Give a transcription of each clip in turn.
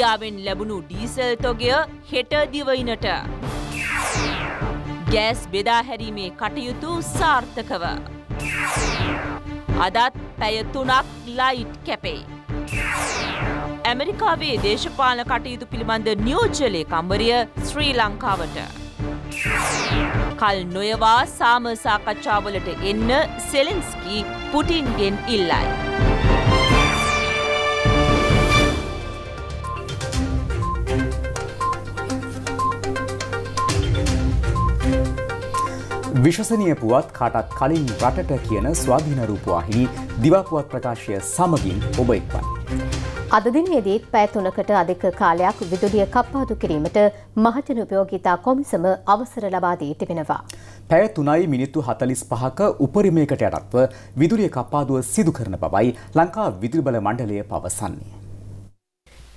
ඉන්දියාවෙන් ලැබුණු ඩීසල් තොගය හෙට දිවයිනට. ගෑස් බෙදාහැරීමේ කටයුතු සාර්ථකව. අදත් පැය තුනක් ලයිට් කැපේ. ඇමරිකාවේ දේශපාලන කටයුතු පිළිබඳ නියෝජලය කම්බරිය ශ්‍රී ලංකාවට. කල් නොයවා සාම සාකච්ඡාවලට එන්න සෙලෙන්ස්කි පුටින්ගෙන් ඉල්ලයි. විශ්වසනය පුවත් කාටත් කලින් රටට කියන ස්වාධීන රූපවාහිනි දිවාපුවත් ප්‍රකාශය සමගින් ඔබ එක්වන්. අදදිනයේදීත් පැතුනකට අධික කාලයක් විදුලිය කප්පාදු කිරීමට මහජන උපයෝගිතා කොමිසම අවසර ලබාදී තිබෙනවා. පැය තුනයි මිනිත්තු හතලිස් පහක උපරිමයකට යටත්ව විදුලිය කප්පාදුව සිදු කරන බවයි ලංකා විදුල්බල මණ්ඩලය පවසන්නේ.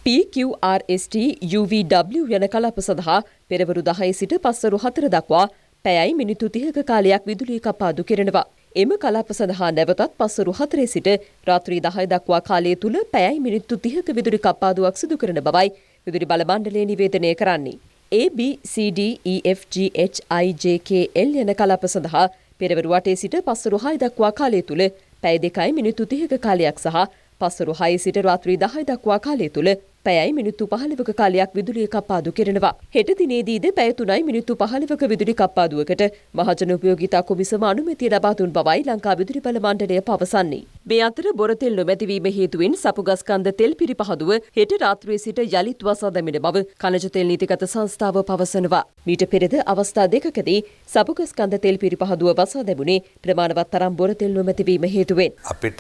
PQRST UVW යන කලප සඳහා පෙරවරු දහයි සිට පස්සරු හතර දක්වා පැයයි මිනිත්තු 30ක කාලයක් විදුලිය කපාදු කෙරෙනවා. එම කලාප සඳහා නැවතත් පසුරු 4 සිට රාත්‍රී 10 දක්වා කාලය තුල පැයයි මිනිත්තු 30ක විදුලි කපාදුවක් සිදු කරන බවයි විදුලි බල මණ්ඩලය නිවේදනය කරන්නේ. A B C D E F G H I J K L යන කලාප සඳහා පෙරවරු 8 සිට පසුරු 6 දක්වා කාලය තුල පැය 2යි මිනිත්තු 30ක කාලයක් සහ පසුරු 6 සිට රාත්‍රී 10 දක්වා කාලය තුල පැයයි මිනිත්තු පහළවක කාලයක් විදුලිය කප්පාදු කෙරෙනවා. හෙට දිනේදීද පැය තුනයි මිනිත්තු පහළවක විදුලි කප්පාදුවකට මහජන උපයෝගිතා කොමිසම අනුමැතිය ලබා දුන් බවයි ලංකා විදුලි බල මණ්ඩලය පවසන්නේ. මේ අතර බොරතෙල් නොමැතිවීම හේතුවෙන් සපුගස්කන්ද තෙල් පිරිපහදුව හෙට රාත්‍රියේ සිට යළිත් වසා දැමෙන බව කනජ තෙල් නීතිගත සංස්ථාව පවසනවා. මීට පෙරද අවස්ථා දෙකකදී සපුගස්කන්ද තෙල් පිරිපහදුව වසා දැමුණේ ප්‍රමාණවත් තරම් බොරතෙල් නොමැතිවීම හේතුවෙන්. අපිට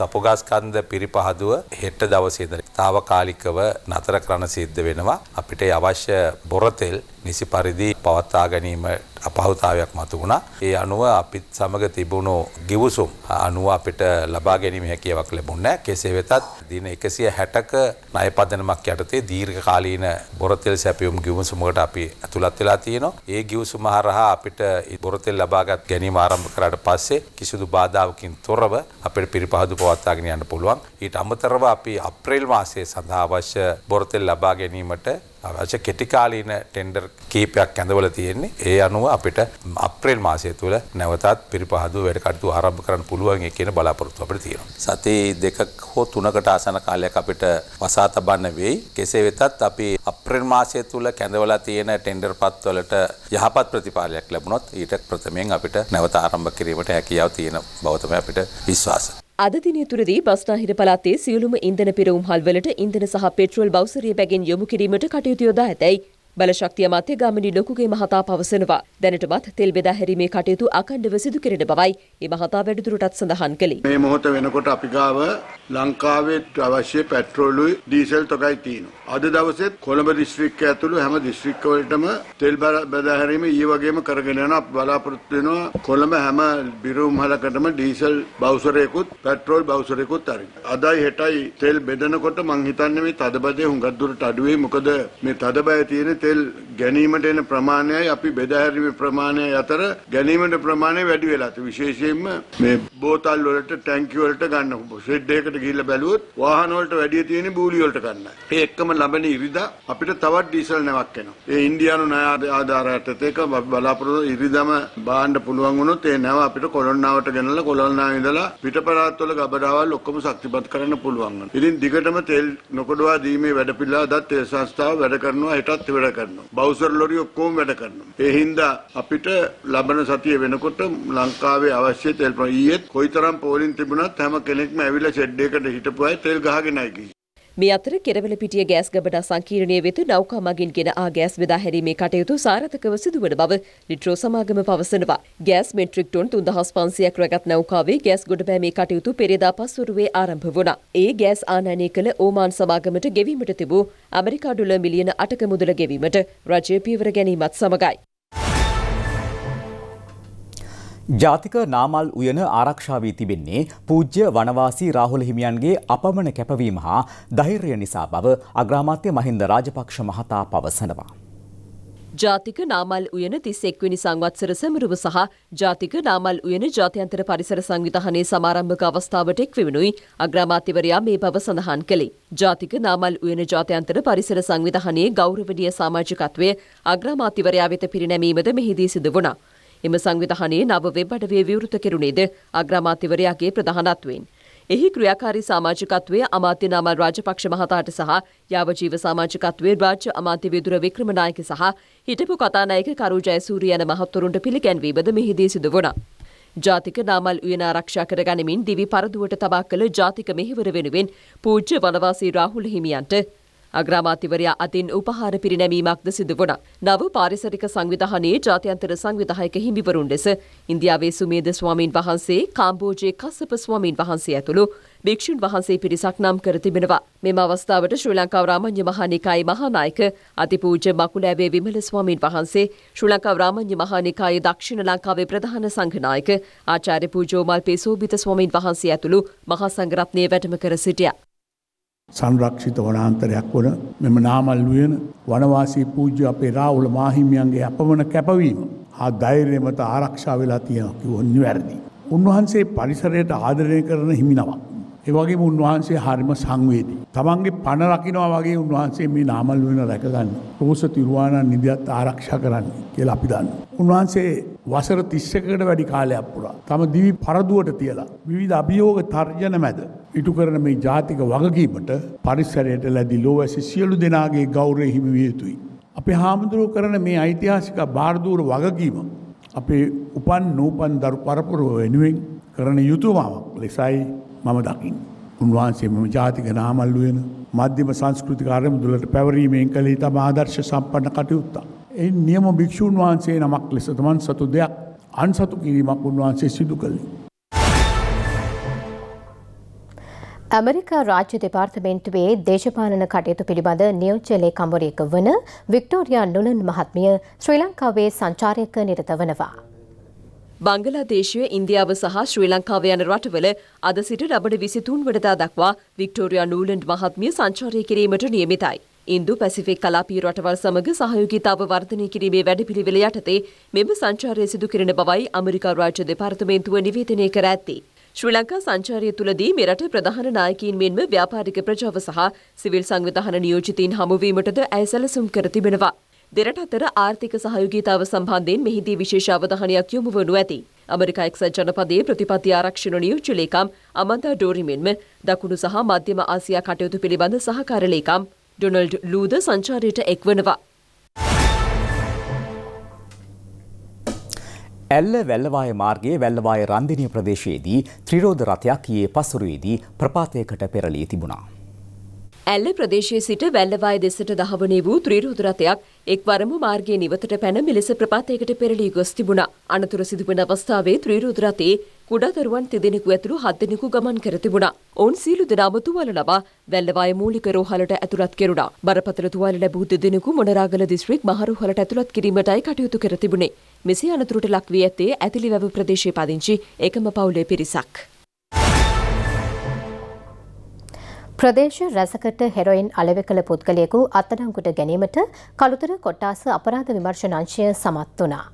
සපුගස්කන්ද පිරිපහදුව හෙට දවසේ ඉඳලා తాවකාලික එක්කව නතර කරන සිද්ධ වෙනවා. අපිට අවශ්‍ය බොරතෙල් නිසි පරිදි පවත්වා ගැනීම අපහුතාවයක් මතු වුණා. ඒ අනුව අපිත් සමග තිබුණු ගිවිසුම් අනුව අපිට ලබා ගැනීම හැකියාවක් ලැබුණා. කෙසේ වෙතත් දින 160ක ණය පදනමක් යටතේ දීර්ඝ කාලීන බොරතෙල් සැපයුම් ගිවිසුමකට අපි ඇතුළත් වෙලා තියෙනවා. ඒ ගිවිසුම හරහා අපිට බොරතෙල් ලබාගත් ගැනීම ආරම්භ කරාට පස්සේ කිසිදු බාධාවකින් තොරව අපිට පිරිපහදු පවත්වාගෙන යන්න පුළුවන්. ඊට අමතරව අපි අප්‍රේල් මාසයේ සඳහා අවශ්‍ය බොරතෙල් ලබා ගැනීමට අවශ්‍ය කෙටිකාලීන ටෙන්ඩර් කීපයක් ඇඳවල තියෙන්නේ ඒ අනුව අපිට අප්‍රේල් මාසය තුළ නැවතත් පිරිපහදු වැඩ කටයුතු ආරම්භ කරන්න පුළුවන් කියන බලාපොරොත්තුව අපිට තියෙනවා. සති දෙකක් හෝ තුනකට ආසන කාලයක් අපිට වසා තබන්න වෙයි. කෙසේ වෙතත් අපි අප්‍රේල් මාසය තුළ කැඳවලා තියෙන ටෙන්ඩර් පත්වලට යහපත් ප්‍රතිඵලයක් ලැබුණොත් ඊට ප්‍රථමයෙන් අපිට නැවත ආරම්භ කිරීමට හැකියාව තියෙන බව තමයි අපිට විශ්වාසය. අද දිනය තුරදී බස්නාහිර පළාතේ සියලුම ඉන්ධන පිරවුම් හල්වලට ඉන්ධන සහ පෙට්‍රල් බවුසරිය බැගින් යොමු කිරීමට කටයුතු යොදා ඇතැයි බලශක්තිය මතේ ගාමිණී ලොකුගේ මහතා පවසනවා. දැනටමත් තෙල් බෙදා හැරීමේ කටයුතු අඛණ්ඩව සිදු කෙරෙන බවයි මේ මහතා වැඩිදුරටත් සඳහන් කළේ. මේ මොහොත වෙනකොට අපි ගාව ලංකාවේ අවශ්‍ය පෙට්‍රෝලුයි ඩීසල් තොගයි තියෙනවා. අද දවසේ කොළඹ දිස්ත්‍රික්කය ඇතුළු හැම දිස්ත්‍රික්කවලටම තෙල් බෙදා හැරීම ඊ වගේම කරගෙන යනවා. අපි බලාපොරොත්තු වෙනවා කොළඹ හැම බිරුම් හලකටම ඩීසල් බවුසරයකුත් පෙට්‍රෝල් බවුසරයකුත් අරින්න. අදයි හෙටයි තෙල් බෙදනකොට මං හිතන්නේ මේ තදබදේ හුඟක් දුරට අඩුවේ. මොකද මේ තදබය තියෙන්නේ තෙල් ගැනීමට එන ප්‍රමාණයයි අපි බෙදාහැරීමේ ප්‍රමාණය අතර ගැනීමට ප්‍රමාණය වැඩි වෙලා තියෙනවා. විශේෂයෙන්ම මේ බෝතල් වලට ටැංකිය වලට ගන්න ෂෙඩ් එකකට ගිහිල්ලා බැලුවොත් වාහන වලට වැඩි තියෙන බූලි වලට ගන්නයි. ඒ එක්කම ලබන ඉරිදා අපිට තවත් ඩීසල් නැවක් එනවා. ඒ ඉන්දියානු ණය ආධාරයට ඒක බලාපොරොත්තු ඉරිදාම බාන්න පුළුවන් වුණොත් ඒ නැව අපිට කොළොන්නාවට ගෙනල්ලා කොළොන්නාවේ ඉඳලා පිටපරාත්වල ගබඩාවල් ඔක්කොම ශක්තිමත් කරන්න පුළුවන්. ඉතින් දිගටම තෙල් නොකඩවා දීමේ වැඩපිළිවෙල දත් ඒ සංස්ථාව වැඩ කරනවා හිටත් වැඩ කරනවා. බවුසර් ලොරි ඔක්කොම වැඩ කරනවා. ඒ හින්දා අපිට ලබන සතිය වෙනකොට ලංකාවේ අවශ්‍ය තෙල් ඊයේත් කොයිතරම් පෝලින් තිබුණත් හැම කෙනෙක්ම ඇවිල්ලා ෂෙඩ් එකට හිටපු අය තෙල් ගහගෙනයි ගිහින්. මේ අතර කෙරවල පිටිය ගෑස් ගබඩා සංකීර්ණය වෙත නෞකා මගින් ගෙන ආ ගෑස් බෙදා හැරීමේ කටයුතු සාර්ථකව සිදුවන බව ලිට්‍රෝ සමාගම පවසනවා. ගෑස් මෙට්‍රික් ටොන් 3500ක් රැගත් නෞකාවේ ගෑස් ගොඩබෑමේ කටයුතු පෙරේදා පස්වරුවේ ආරම්භ වුණා. ඒ ගෑස් ආනයනය කළ ඕමාන් සමාගමට ගෙවීමට තිබූ ඇමරිකා ඩොලර් මිලියන 8ක මුදල ගෙවීමට රජය පියවර ගැනීමත් සමගයි ජාතික නාමල් උයන ආරක්ෂා වී තිබෙන්නේ පූජ්‍ය වනවාසී රාහුල හිමියන්ගේ අපමණ කැපවීම හා ධෛර්යය නිසා බව අග්‍රාමාත්‍ය මහින්ද රාජපක්ෂ මහතා පවසනවා. ජාතික නාමල් උයන 31 වෙනි සංවත්සර සමරුව සහ ජාතික නාමල් උයන ජාත්‍යන්තර පරිසර සංවිධානයේ සමාරම්භක අවස්ථාවට එක්වෙනුයි අග්‍රාමාත්‍යවරයා මේ බව සඳහන් කළේ. ජාතික නාමල් උයන ජාත්‍යන්තර පරිසර සංවිධානයේ ගෞරවනීය සමාජිකත්වය අග්‍රාමාත්‍යවරයා වෙත පිරිනැමීමද මෙහිදී සිදු වුණා. එම සංවිධානයේ නව වෙබ් අඩවිය විවෘත කෙරුණේද අග්‍රාමාත්‍යවරයාගේ ප්‍රධානත්වයෙන්. එහි ක්‍රියාකාරී සමාජිකත්වය අමාත්‍ය නාමල් රාජපක්ෂ මහතාට සහ යාවජීව සමාජිකත්වයේ රාජ්‍ය අමාත්‍ය විදුර වික්‍රමනායක සහ හිටපු කතානායක කරු ජයසූරිය යන මහත්වරුන්ට පිළිගැන්වීමද මෙහිදී සිදු වුණා. ජාතික නාමල් උයන ආරක්ෂා කරගනිමින් දිවි පරදුවට තබා කළ ජාතික මෙහෙවර වෙනුවෙන් පූජ්‍ය වනවාසී රාහුල හිමියන්ට අග්‍රාමාත්‍යවරයා අතින් උපහාර පිරිනැමීමක්ද සිදු වුණා. නව පාරිසරික සංවිධානයේ ජාත්‍යන්තර සංවිධායක හිමිවරුන් ලෙස ඉන්දියාවේ සුමේද ස්වාමීන් වහන්සේ, කාම්බෝජයේ කස්සප ස්වාමීන් වහන්සේ ඇතුළු භික්ෂුන් වහන්සේ පිරිසක් නම් කර තිබෙනවා. මෙම අවස්ථාවට ශ්‍රී ලංකාව රාමඤ්ඤ මහානිකායේ මහානායක අතිපූජ්‍ය මකුලෑවේ විමල ස්වාමීන් වහන්සේ, ශ්‍රී ලංකාව රාමඤ්ඤ මහානිකායේ දක්ෂිණ ලංකාවේ ප්‍රධාන සංඝනායක ආචාර්ය පූජෝමල් පේසෝබිත ස්වාමීන් වහන්සේ ඇතුළු මහා සංඝරත්නය වැඩම කර සිටියා. සංරක්ෂිත වනාන්තරයක් වන මෙම නාමල්ලුවන වනවාසී පූජ්‍ය අපේ රාවුල මාහිමියන්ගේ අපමන කැපවීම හා දෛරය මත ආරක්ෂා වෙලා තියෙනකි ඔන්න වැරදි. උන්වහන්සේ පරිසරයට ආදරය කරන හිමිනවා. ඒ වගේ උන්වහන්සේ හරිම සංවේදී. තමන්ගේ පණ රකිනවා වගේ උන්වහන්සේ මේ නාමල් වෙන රැකගන්න. රෝස තිරුවාණන් නිදියත් ආරක්ෂා කරන්න කියලා අපි දන්න. උන්වහන්සේ වසර 31කට වැඩි කාලයක් පුරා තම දිවි පරදුවට තියලා විවිධ අභියෝග තර්ජන මැද ඉටු කරන මේ ජාතික වගකීමට පරිසරයට ලැබි ලෝවැසි සියලු දෙනාගේ ගෞරවය හිමි විය යුතුයි. අපේ හාමුදුරුවෝ කරන මේ ඓතිහාසික බාරදූර වගකීම අපේ උපන් නූපන් දරු පරපුර වෙනුවෙන් කරන යුතුයමාවක් ලෙසයි මම දකිින්. උන්වහන්සේ මෙම ජාතික නාමල්ලු වෙන මධ්‍යම සංස්කෘතිකාරයම දුලට පැවරීමෙන් කළ ඉතා ආදර්ශ සම්පන්න කටයුත්තා. එ නියම භික්‍ෂූන් වහන්සේ නමක් ලෙස තමන් සතු දෙයක් අන්සතු කිරීමක් උන්වහන්සේ සිදු කළින්. ඇමරිකා රාජ්‍ය දෙපාර්තමේන්තුවේ දේශපාලන කටයුතු පිළිබඳ නියෝජ්‍යලේ කම්වරයක වන වික්ටෝරියා නුලන් මහත්මිය ශ්‍රී ලංකාවේ සංචාරයක නිරත වනවා. බංගලාදේශය ඉන්දියාව සහ ශ්‍රී ලංකාව යන රටවල අද සිට ලබන විසිතුන් වනදා දක්වා වික්ටෝරියා නූලන්ඩ් මහත්මිය සංචාරය කිරීමට නියමිතයි. ඉන්දු පැසිෆික් කලාපී රටවල් සමඟ සහයෝගීතාව වර්ධනය කිරීමේ වැඩපිළිවෙල යටතේ මෙම සංචාරය සිදු කරන බවයි අමරිකා රාජ්‍ය දෙපාර්තමේන්තුව නිවේදනය කර ඇත්තේ. ශ්‍රී ලංකා සංචාරය තුළදී මෙරට ප්‍රධාන නායකීන් මෙන්ම ව්‍යාපාරික ප්‍රජාව සහ සිවිල් සංවිධාන නියෝජිතීන් හමුවීමටද ඇය සැලසුම් කර තිබෙනවා. දෙරට අතර ආර්ථික සහයෝගීතාව සම්බන්ධයෙන් මෙහිදී විශේෂ අවධානයක් යොමු වනු ඇති. අමරිකා එක්සත් ජනපදයේ ප්‍රතිපත්ති ආරක්ෂණ නියෝජ්‍ය ලේකම් අමන්තා ඩෝරි මෙන්ම දකුණු සහ මධ්‍යම ආසියා කටයුතු පිළිබඳ සහකාර ලේකම් ඩොනල්ඩ් ලූද සංචාරයට එක්වනවා. ඇල්ල වැල්ලවාය මාර්ගයේ වැල්ලවාය රන්දිනය ප්‍රදේශයේදී ත්‍රිරෝධ රථයක් ඊයේ පසුරුවේදී ප්‍රපාතයකට පෙරලී තිබුණා. ඇල්ල ප්‍රදේශයේ සිට වැල්ලවාය දෙසට දහවනේ වූ ත්‍රීරුද රථයක් එක්වරම මාර්ගයේ නිවතට පැන මෙලෙස ප්‍රපාතයකට පෙරළී ගොස් තිබුණා. අනතුර සිදුවන අවස්ථාවේ ත්‍රීරුද රථයේ කුඩා දරුවන් තිදෙනෙකු ඇතුළු හත් දෙනෙකු ගමන් කර තිබුණා. ඔවුන් සියලු දෙනාම තුවාල ලබා වැල්ලවාය මූලික රෝහලට ඇතුළත් කෙරුණා. බරපතල තුවාල ලැබූ දෙදෙනෙකු මොනරාගල දිස්ත්‍රික් මහරෝහලට ඇතුළත් කිරීමටයි කටයුතු කර තිබුණේ. මෙසේ අනතුරට ලක්වී ඇත්තේ ඇතිලිවැව ප්‍රදේශයේ පදිංචි එකම පවුලේ පිරිසක්. ප්‍රදේශ රැසකට හෙරොයින් අලෙවි කළ පුද්ගලයෙකු අත්අඩංගුට ගැනීමට කළුතර කොට්ටාස අපරාධ විමර්ශන අංශය සමත් වුණා.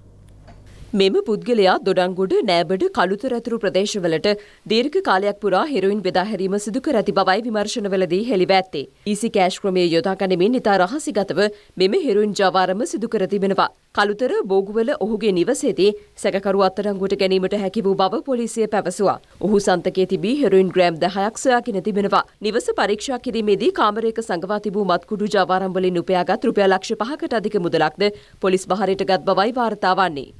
මෙම පුද්ගලයා දොඩංගුඩ නෑබඩ කළුතරතුරු ප්‍රදේශවලට දීර්ඝ කාලයක් පුරා හෙරොයින් බෙදාහැරීම සිදු කර ඇති බවයි විමර්ශනවලදී හෙළිව ඇත්තේ. ඊසි e කෑෂ් ක්‍රමය යොදා ගනිමින් ඉතා රහසිගතව මෙම හෙරොයින් ජාවාරම සිදු කර තිබෙනවා. කළුතර බෝගුවල ඔහුගේ නිවසේදී සැකකරු අත්අඩංගුවට ගැනීමට හැකි වූ බව පොලිසිය පැවසුවා. ඔහු සන්තකයේ තිබී හෙරොයින් ග්‍රෑම් 10ක් සොයාගෙන තිබෙනවා. නිවස පරීක්ෂා කිරීමේදී කාමරයක සංගවා තිබූ මත්කුඩු ජාවාරම් වලින් උපයාගත් රුපියල් ලක්ෂ 5කට අධික මුදලක්ද පොලිස් බහරයට ගත් බවයි වාර්තා වන්නේ.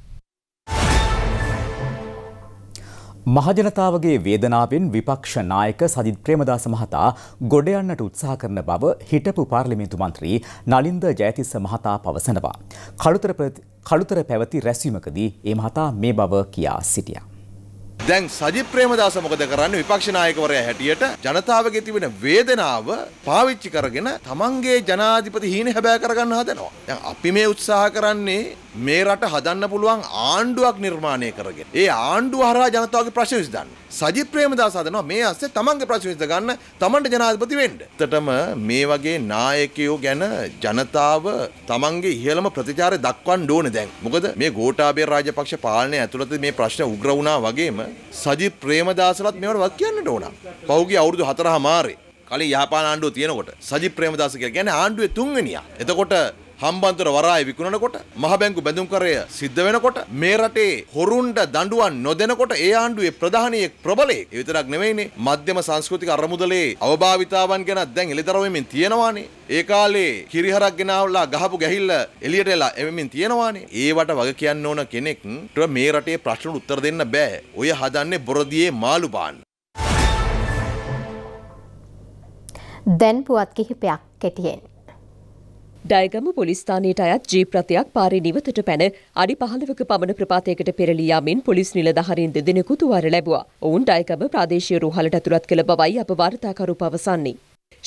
මහජනතාවගේ වේදනාවෙන් විපක්ෂ නායක සජිත් ප්‍රේමදාස මහතා ගොඩ යන්නට උත්සාහ කරන බව හිටපු පාර්ලිමේන්තු මන්ත්‍රී නලින්ද ජයතිස්ස මහතා පවසනවා. කළුතර කළුතර පැවති රැස්වීමකදී ඒ මහතා මේ බව කියා සිටියා. දැන් සජිත් ප්‍රේමදාස මොකද කරන්නේ විපක්ෂ නායකවරයා හැටියට ජනතාවගේ තිබෙන වේදනාව පාවිච්චි කරගෙන තමන්ගේ ජනාධිපති හීන හැබෑ කරගන්න හදනවා. දැන් අපි මේ උත්සාහ කරන්නේ මේ රට හදන්න පුළුවන් ආණ්ඩුවක් නිර්මාණය කරගෙන. ඒ ආණ්ඩුව හරහා ජනතාවගේ ප්‍රශ්න විසඳන්න. සජිත් ප්‍රේමදාස හදනවා මේ අස්සේ තමන්ගේ ප්‍රශ්න විසඳ ගන්න තමන්ට ජනාධිපති වෙන්න. ඇත්තටම මේ වගේ නායකයෝ ගැන ජනතාව තමන්ගේ ඉහළම ප්‍රතිචාරය දක්වන්න ඕනේ දැන්. මොකද මේ ගෝඨාභය රාජපක්ෂ පාලනය ඇතුළත මේ ප්‍රශ්න උග්‍ර වුණා වගේම සජිත් ප්‍රේමදාසලත් මේවට වක් කියන්නට ඕන. පහුගිය අවුරුදු 4 මාරේ කලින් යහපාන ආණ්ඩුව තියෙනකොට සජිත් ප්‍රේමදාස කියලා කියන්නේ ආණ්ඩුවේ තුන්වෙනියා. එතකොට හම්බන්තොට වරාය විකුණනකොට මහ බැංකු බැඳුම්කරය සිද්ධ වෙනකොට මේ රටේ හොරුන්ට දඬුවම් නොදෙනකොට ඒ ආණ්ඩුවේ ප්‍රධානියෙක් ප්‍රබලයෙක් ඒ විතරක් නෙවෙයිනේ මධ්‍යම සංස්කෘතික අරමුදලේ අවභාවිතාවන් ගැන දැන් එළිදරවමින් තියෙනවානේ ඒ කාලේ කිරිහරක් ගෙනාවලා ගහපු ගැහිල්ල එළියට එලා එමින් තියෙනවානේ ඒවට වග කියන්න ඕන කෙනෙක් මේ රටේ ප්‍රශ්නට උත්තර දෙන්න බෑ ඔය හදන්නේ බොරදියේ මාළු පාන්න දැන් පුවත් කිහිපයක් කෙටියෙන් ඩයගම පොලිස්ථානයට අයත් ජීප් රථයක් පාරේ නිවතට පැන අඩි 15ක පමණ ප්‍රපාතයකට පෙරළී යාමෙන් පොලිස් නිලධාරීන් දෙදෙනෙකු තුවාල ලැබුවා. ඔවුන් ඩයගම ප්‍රාදේශීය රෝහලට ඇතුළත් කළ බවයි අප වාර්තාකරු පවසන්නේ.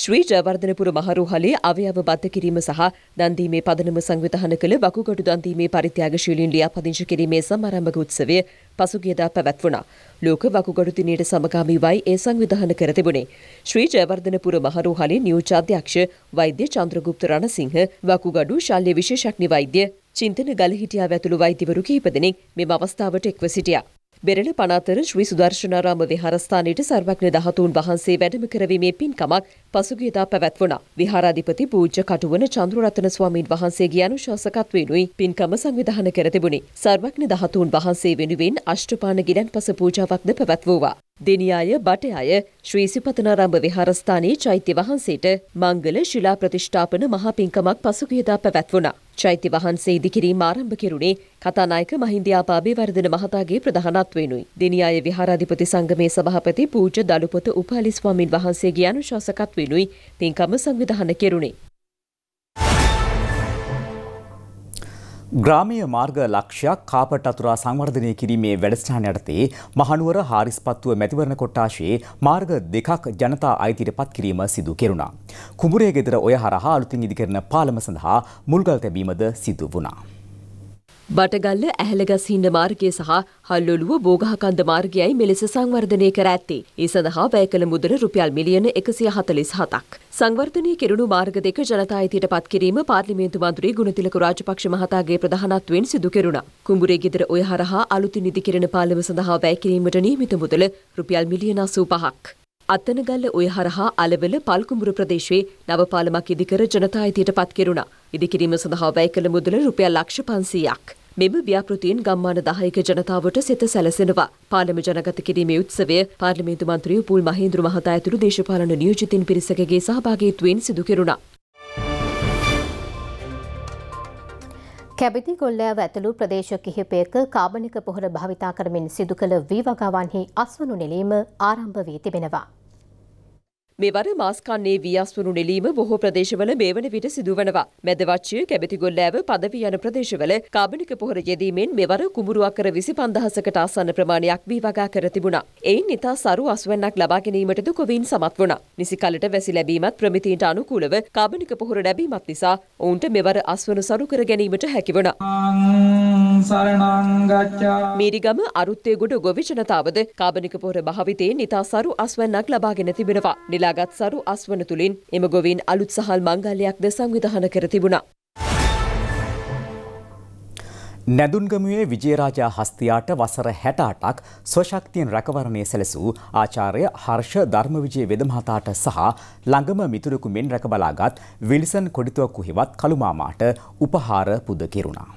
ශ්‍රීජ වර්ධනපුර මහරුහලේ අවයව බද්ධ කිරීම සහ දන්දීමේ පදනම සංවිධාන කළ වකුගඩු දන්දීමේ පරිත්‍යාගශීලීන් ලියාපදිංචි කිරීමේ සමාරම්භක උත්සවය පසුගියදා පැවැත්වුණා. ලෝක වකුගඩු දිනයට සමගාමීවයි ඒ සංවිධාන කර තිබුණේ. ශ්‍රීජ වර්ධනපුර මහරුහලේ නියෝජ්‍යාධ්‍යක්ෂ වෛද්‍ය චන්ද්‍රගුප්ත රණසිංහ වකුගඩු ශල්‍ය විශේෂඥ වෛද්‍ය චින්තන ගලහිටියා ඇතුළු වෛද්‍යවරු කිහිප දෙනෙක් මෙම අවස්ථාවට එක්ව සිටියා. බෙරළ පනතර ශ්‍රී සුදර්ශනාරාම විහාරස්ථානයට සර්වඥ ධාතුන් වහන්සේ වැඩම කරවීමේ පින්කමක් පසුගියදා පැවැත්වුණා. විහාරාධිපති පූජ්‍ය කටුවන චන්ද්‍රරත්න ස්වාමීන් වහන්සේගේ අනුශාසකත්වයෙනුයි පින්කම සංවිධානය කර තිබුණි. සර්වඥ ධාතුන් වහන්සේ වෙනුවෙන් අෂ්ටපාන ගිඩන්පස පූජාවක්ද පැවැත්වුවා. දෙනියාය බටයාය ශ්‍රී සිපතනාරම්භ විහාරස්ථානයේ චෛත්‍ය වහන්සේට මංගල ශිලා ප්‍රතිෂ්ඨාපන මහා පින්කමක් පසුගියදා පැවැත්වුණා. චෛත්‍ය වහන්සේ ඉදිකිරීම ආරම්භ කෙරුණේ කතානායක මහින්දයාපාබේ වර්ධන මහතාගේ ප්‍රධානත්වයෙනුයි. දෙනියාය විහාරාධිපති සංගමේ සභාපති පූජ්‍ය දළුපොත උපාලි ස්වාමින් වහන්සේගේ අනුශාසකත්වයෙනුයි පින්කම සංවිධානය කෙරුණේ. ග්‍රාමීය මාර්ග ලක්ෂයක් කාපට අතුරා සංවර්ධනය කිරීමේ වැඩසටහන යටතේ මහනුවර හාරිස්පත්තුව මැතිවරණ කොට්ටාශයේ මාර්ග දෙකක් ජනතා අයිතියට පත් කිරීම සිදු කෙරුණා. කුඹුරේ ගෙදර ඔය හරහා අලුතින් ඉදිකරන පාලම සඳහා මුල්ගල් තැබීමද සිදු වුණා. බටගල්ල ඇහළගස් හින්න මාර්ගය සහ හල්ලොලුව බෝගහකන්ද මාර්ගයයි මෙලෙස සංවර්ධනය කර ඇත්තේ. ඒ සඳහා වැය කළ මුදල රුපියල් මිලියන එකසිය හතලිස් හතක්. සංවර්ධනය කෙරුණු මාර්ග දෙක ජනතා අයිතියට පත් කිරීම පාර්ලිමේන්තු මන්ත්‍රී ගුණතිලක රාජපක්ෂ මහතාගේ ප්‍රධානත්වයෙන් සිදු කෙරුණා. කුඹුරේ ගෙදර ඔය හරහා අලුතින් නිදි කෙරෙන පාලම සඳහා වැය කිරීමට නියමිත මුදල රුපියල් මිලියන 85ක්. අත්තනගල්ල ඔය හරහා අලවල පල්කුඹුරු ප්‍රදේශයේ නව පාලමක් ඉදිකර ජනතා අයිතියට පත් කෙරුණා. ඉදිකිරීම සඳහා වැය කළ මුදල රුපියල් ලක්ෂ 500ක්. මෙම ව්‍යාපෘතියෙන් ගම්මාන 10ක ජනතාවට සිත සැලසෙනවා. පාර්ලිම ජනගත කිරීමේ උත්සවය පාර්ලිමේන්තු මන්ත්‍රී උපුල් මහේන්ද්‍ර මහතා ඇතුළු දේශපාලන නියෝජිතින් පිරිසකගේ සහභාගීත්වයෙන් සිදු කෙරුණා. කැබිති ගොල්ලෑව ඇතුළු ප්‍රදේශ කිහිපයක කාබනික පොහොර භාවිතා කරමින් සිදු කළ වී වගාවන්හි අස්වනු නෙලීම ආරම්භ වී තිබෙනවා. මෙවර මාස්කන්නේ වියස්වනු නෙලීම බොහෝ ප්‍රදේශවල මේ වන විට සිදුවනවා. මැදවච්චය කැබිතිගොල් ඇව පදවී යන ප්‍රදේශවල කාබනික පොහොර යෙදීමෙන් මෙවර කුමරු අකර විසි පන්දහසකට අසන්න ප්‍රමාණයක් වී වගා කර තිබුණා. එයින් ඉතා සරු අස්වැන්නක් ලබා ගැනීමටද කොවින් සමත් වුණා. නිසි කලට වැසි ලැබීමත් ප්‍රමිතීන්ට අනුකූලව කාබනික පොහොර ලැබීමත් නිසා ඔවුන්ට මෙවර අස්වනු සරු කර ගැනීමට හැකිවුණ. මීරිගම අරුත්තයගොඩ ගොවිචනතාවද කාබනික පොහොර භාවිතයෙන් ඉතා සරු අස්වැන්නක් ලබාගෙන තිබෙනවා. පෙරලාගත් සරු අස්වන තුළින් එම ගොවින් අලුත් සහල් මංගල්ලයක් ද සංවිධහන කර තිබුණා. නැදුන්ගමයේ විජේරාජා හස්තියාට වසර හැටාටක් ස්වශක්තියෙන් රැකවරණය සැලසූ ආචාරය හර්ෂ ධර්මවිජය වෙදමහතාට සහ ළඟම මිතුරෙකු මෙන් රැකබලාගත් විලිසන් කොඩිතුවක්කු හිවත් කළුමාමාට උපහාර පුද කෙරුණා.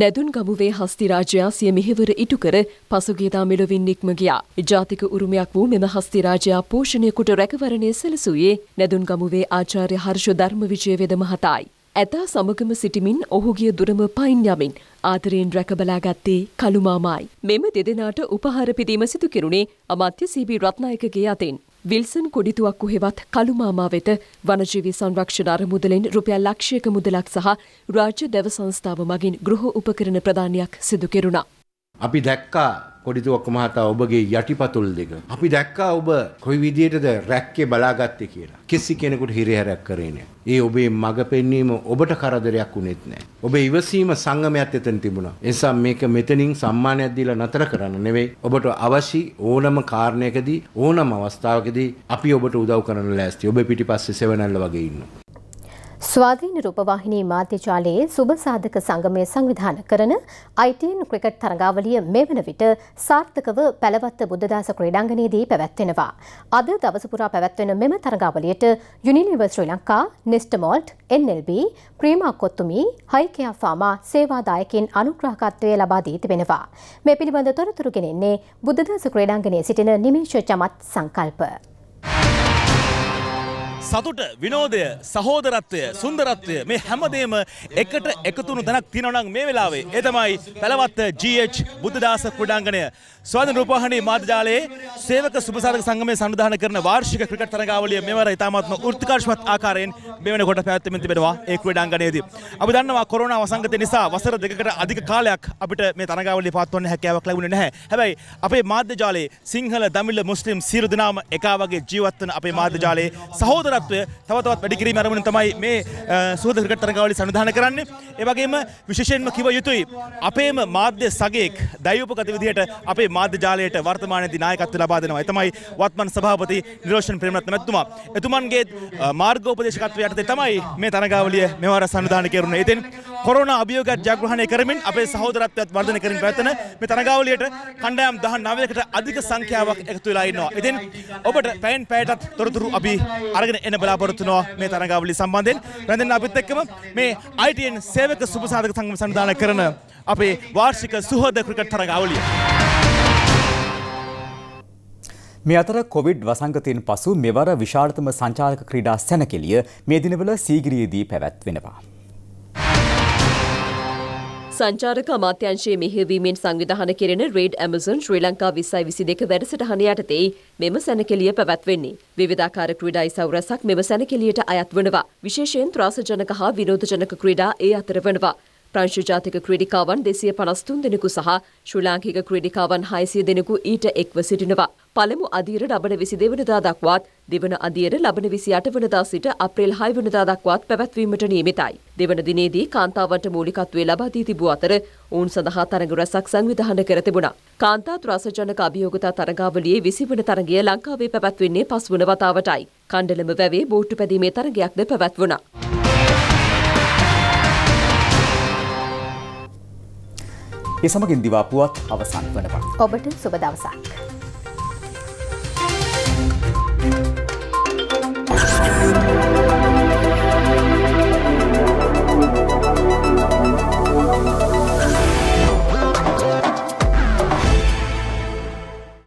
නැදුන් ගමුවේ හස්තිරාජයා සිය මෙහෙවර ඉටු කර පසුගියදා මෙලොවින් නික්ම ගියා. ජාතික උරුමයක් වූ මෙම හස්තිරාජයා පෝෂණය කොට රැකවරණය සැලසුයේ නැදුන් ගමුවේ ආචාර්ය හර්ෂ ධර්මවිජය වෙද මහතායි. ඇතා සමගම සිටිමින් ඔහුගේ දුරම පයින් යමින් ආදරයෙන් රැකබලාගත්තේ කළුමාමායි. මෙම දෙදෙනාට උපහාර පිදීම සිදු කෙරුණේ අමාත්‍ය සීබී රත්නායකගේ අතෙන්. විල්සන් කොඩිතුවක් උහෙවත් කළුමාමා වෙත වනජීවී සංරක්ෂණ අරමුදලෙන් රුපියල් ලක්ෂයක මුදලක් සහ රාජ්‍ය දැව සංස්ථාව මගින් ගෘහ උපකරණ ප්‍රදානයක් සිදු කෙරුණා. අපි දැක්කා කොඩිතුවක්ක මහතා ඔබගේ යටිපතුල් දෙක. අපි දැක්කා ඔබ කොයි විදියටද රැක්කේ බලාගත්තේ කියලා. කිසි කෙනෙකුට හිරිහැරයක් කරේ නෑ. ඒ ඔබේ මඟ පෙන්වීම ඔබට කරදරයක් වුණෙත් නෑ. ඔබ ඉවසීම සංගමයත් එතන තිබුණා. එනිසා මේක මෙතනින් සම්මානයක් දීලා නතර කරන්න නෙවෙයි. ඔබට අවශ්‍ය ඕනම කාරණයකදී ඕනම අවස්ථාවකදී අපි ඔබට උදව් කරන්න ලෑස්ති. ඔබ පිටිපස්සේ සෙවණැල්ල වගේ ඉන්නවා. ස්වාධීන රූපවාහිනී මාධ්‍ය ජාලයේ සුබ සාධක සංගමය සංවිධානය කරන ITN ක්‍රිකට් තරගාවලිය මෙවන විට සාර්ථකව පැලවත්ත බුද්ධදාස ක්‍රීඩාංගණයේදී පැවැත්වෙනවා. අද දවස පුරා පැවැත්වෙන මෙම තරගාවලියට Unilever Sri Lanka, Nestomalt, NLB, Prima Kottu mee, හයිකයා ෆාමා සේවාදායකින් අනුග්‍රහකත්වය ලබා දී තිබෙනවා. මේ පිළිබඳ තොරතුරු ගෙනෙන්නේ බුද්ධදාස ක්‍රීඩාංගණයේ සිටින නිමේෂ චමත් සංකල්ප. සතුට විනෝදය සහෝදරත්වය සුන්දරත්වය මේ හැමදේම එකට එකතුණු තැනක් තියෙනවනම් මේ වෙලාවේ ඒ තමයි පළවත්ත GH බුද්ධදාස ක්‍රීඩාංගණය ස්වාධීන රූපවාහිනී මාධ්‍යාලයේ සේවක සුබසාරක සංගමයේ සංවිධානය කරන වාර්ෂික ක්‍රිකට් තරගාවලිය මෙවර ඉතාමත්ම උත්කර්ෂවත් ආකාරයෙන් මෙවැනි කොට පැවැත්වෙමින් තිබෙනවා ඒ ක්‍රීඩාංගණයේදී අපි දන්නවා කොරෝනා වසංගතය නිසා වසර දෙකකට අධික කාලයක් අපිට මේ තරගාවලිය පවත්වන්න හැකියාවක් ලැබුණේ නැහැ හැබැයි අපේ මාධ්‍ය ජාලයේ සිංහල දමිළ මුස්ලිම් සියලු දෙනාම එකා වගේ ජීවත් වෙන අපේ මාධ්‍ය ජාලයේ සහෝදර ප්‍රබලත්වය තව තවත් වැඩි කිරීම අරමුණින් තමයි මේ සුහද ක්‍රිකට් තරගාවලිය සංවිධානය කරන්නේ. ඒ වගේම විශේෂයෙන්ම කිව යුතුයි අපේම මාධ්‍ය සගයෙක් දෛවපගත විදිහට අපේ මාධ්‍ය ජාලයට වර්තමානයේදී නායකත්වය ලබා දෙනවා. එතමයි වත්මන් සභාපති නිරෝෂන් ප්‍රේමරත්න මැතිතුමා. එතුමන්ගේ මාර්ගෝපදේශකත්වය යටතේ තමයි මේ තරගාවලිය මෙවර සංවිධානය කෙරුණේ. ඉතින් කොරෝන අභියෝගයක් ජයග්‍රහණය කරමින් අපේ සහෝදරත්වයත් වර්ධනය කරමින් පැවැත්වෙන මේ තරඟාවලියට කණ්ඩායම් 19කට අධික සංඛ්‍යාවක් එකතු වෙලා ඉන්නවා. ඉතින් ඔබට පැයෙන් පැයටත් තොරතුරු අපි අරගෙන එන බලාපොරොත්තු වෙනවා මේ තරඟාවලිය සම්බන්ධයෙන්. රැඳෙන්න අපිත් එක්කම මේ ITN සේවක සුබසාධක සංගම සංවිධානය කරන අපේ වාර්ෂික සුහද ක්‍රිකට් තරඟාවලිය. මේ අතර කොවිඩ් වසංගතයෙන් පසු මෙවර විශාලතම සංචාරක ක්‍රීඩා සැනකෙළිය මේ දිනවල සීගිරියේදී පැවැත්වෙනවා. සංචාරක අමාත්‍යංශයේ මෙහෙවීමෙන් සංවිධාන කෙරෙන රේඩ් ඇමසන් ශ්‍රී ලංකා විසයි විසි දෙක වැඩසටහන යටතේ මෙම සැනකෙලිය පැවැත්වෙන්නේ. විවිධාකාර ක්‍රීඩා ඉසව්රසක් මෙම සැනකෙලියට අයත් වනවා. විශේෂයෙන් ත්‍රාසජනක හා විනෝදජනක ක්‍රීඩා ඒ අතර වනවා. ප්‍රංශ ජාතික ක්‍රීඩිකාවන් දෙසිය පනස්තුන් දෙනෙකු සහ ශ්‍රලාංකික ක්‍රීඩිකාවන් හයිසිය දෙනෙකු ඊට එක්ව සිටිනවා. පළමු අදීර ඩබන විසි දෙවනදා දක්වාත් දෙවන අදියර ලබන 28 වනදා සිට අප්‍රේල් 6 වනදා දක්වාත් පැවැත්වීමට නියමිතයි. දෙවන දිනේදී කාන්තාවන්ට මූලිකත්වයේ ලබා දී තිබූ අතර ඔවුන් සඳහා තරඟ රැසක් සංවිධානය කර තිබුණා. කාන්තා ත්‍රාසජනක අභියෝගතා තරගාවලියේ 20 වන තරගය ලංකාවේ පැවැත්වෙන්නේ පස්වන වතාවටයි. කණ්ඩලම වැවේ බෝට්ටු පැදීමේ තරගයක්ද පැවැත්වුණා. ඒ සමගින් දිවා පුවත් අවසන් වනවා. ඔබට සුබ දවසක්.